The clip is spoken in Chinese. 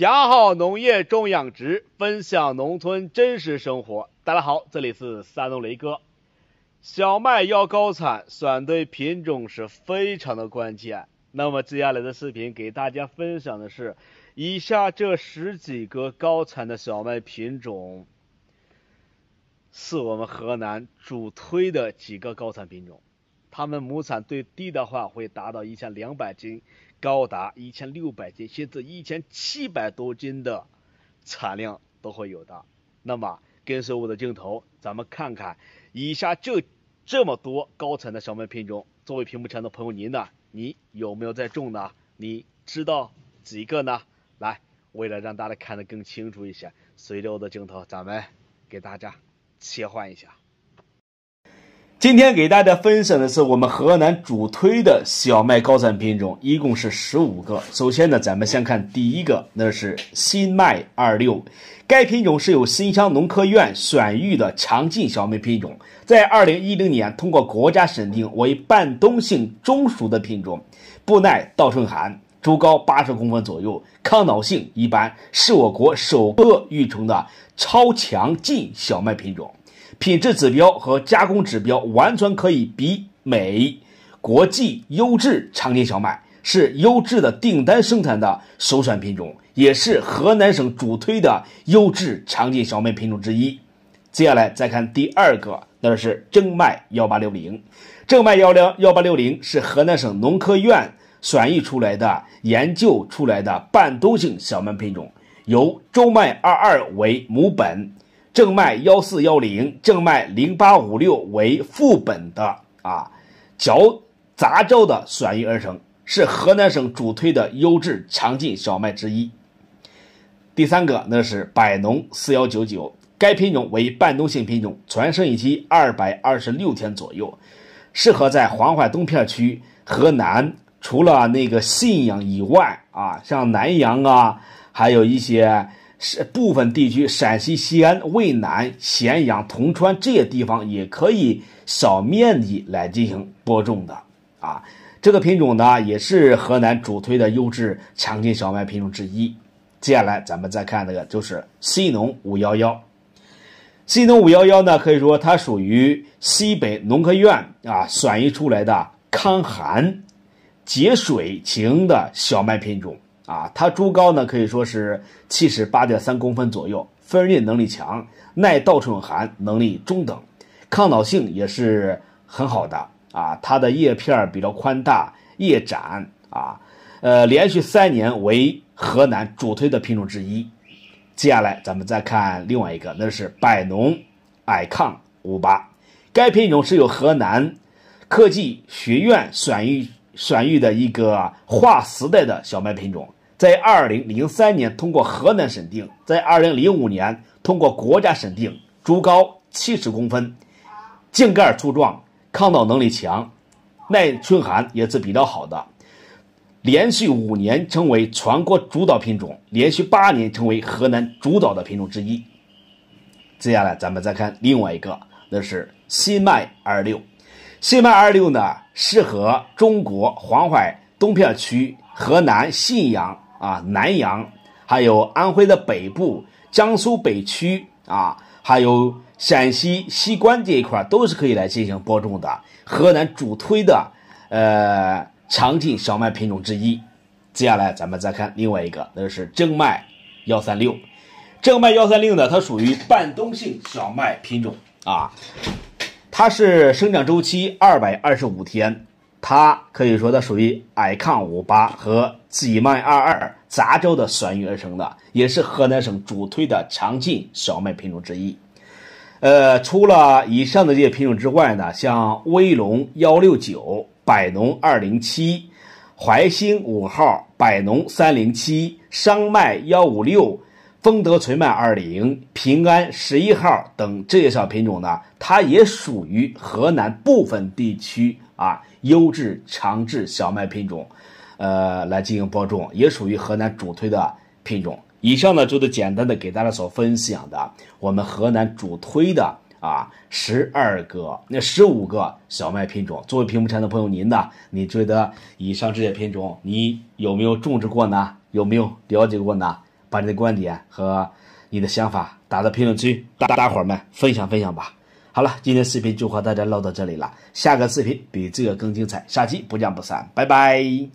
养好农业种养殖，分享农村真实生活。大家好，这里是三农雷哥。小麦要高产，选对品种是非常的关键。那么接下来的视频给大家分享的是以下这十几个高产的小麦品种，是我们河南主推的几个高产品种。他们亩产最低的话会达到一千两百斤，高达一千六百斤，甚至一千七百多斤的产量都会有的。那么，跟随我的镜头，咱们看看，以下就这么多高产的小麦品种。作为屏幕前的朋友，您呢，你有没有在种呢？你知道几个呢？来，为了让大家看得更清楚一些，随着我的镜头，咱们给大家切换一下。今天给大家分享的是我们河南主推的小麦高产品种，一共是十五个。首先呢，咱们先看第一个，那是新麦二六，该品种是由新乡农科院选育的强劲小麦品种，在二零一零年通过国家审定，为半冬性中熟的品种，不耐倒春寒，株高八十公分左右，抗倒性一般，是我国首个育成的超强劲小麦品种。品质指标和加工指标完全可以比美国际优质强筋小麦，是优质的订单生产的首选品种，也是河南省主推的优质强筋小麦品种之一。接下来再看第二个，那是正麦幺八六零。正麦幺零幺八六零是河南省农科院选育出来的、研究出来的半冬性小麦品种，由周麦二二为母本。正麦幺四幺零、正麦零八五六为副本的啊，嚼杂交的选育而成，是河南省主推的优质强劲小麦之一。第三个那是百农四幺九九，该品种为半冬性品种，全生育期二百二十六天左右，适合在黄淮东片区河南除了那个信阳以外啊，像南阳啊，还有一些。是部分地区，陕西西安、渭南、咸阳、铜川这些地方也可以少面积来进行播种的啊。这个品种呢，也是河南主推的优质强筋小麦品种之一。接下来咱们再看那个，就是西农五幺幺。西农五幺幺呢，可以说它属于西北农科院啊，选育出来的抗寒节水型的小麦品种。啊，它株高呢可以说是七十八点三公分左右，分裂能力强，耐倒春寒能力中等，抗老性也是很好的啊。它的叶片比较宽大，叶展啊，呃，连续三年为河南主推的品种之一。接下来咱们再看另外一个，那是百农矮抗五八，该品种是由河南科技学院选育选育的一个划时代的小麦品种。在二零零三年通过河南省定，在二零零五年通过国家审定，株高七十公分，茎秆粗壮，抗倒能力强，耐春寒也是比较好的。连续五年成为全国主导品种，连续八年成为河南主导的品种之一。接下来咱们再看另外一个，那是新麦二六，新麦二六呢适合中国黄淮东片区，河南信阳。啊，南阳，还有安徽的北部、江苏北区啊，还有陕西西关这一块，都是可以来进行播种的。河南主推的呃强进小麦品种之一。接下来咱们再看另外一个，那就是正麦幺三六。正麦幺三六呢，它属于半冬性小麦品种啊，它是生长周期二百二十五天。它可以说它属于矮抗五八和济麦二二杂交的选育而成的，也是河南省主推的强筋小麦品种之一。呃，除了以上的这些品种之外呢，像威龙幺六九、百农二零七、淮星五号、百农三零七、商麦幺五六。丰德纯麦二零、平安十一号等这些小品种呢，它也属于河南部分地区啊优质长治小麦品种，呃，来进行播种，也属于河南主推的品种。以上呢，就是简单的给大家所分享的我们河南主推的啊十二个、那十五个小麦品种。作为屏幕前的朋友，您呢，你觉得以上这些品种，你有没有种植过呢？有没有了解过呢？把你的观点和你的想法打到评论区，大伙儿们分享分享吧。好了，今天视频就和大家唠到这里了，下个视频比这个更精彩，下期不见不散，拜拜。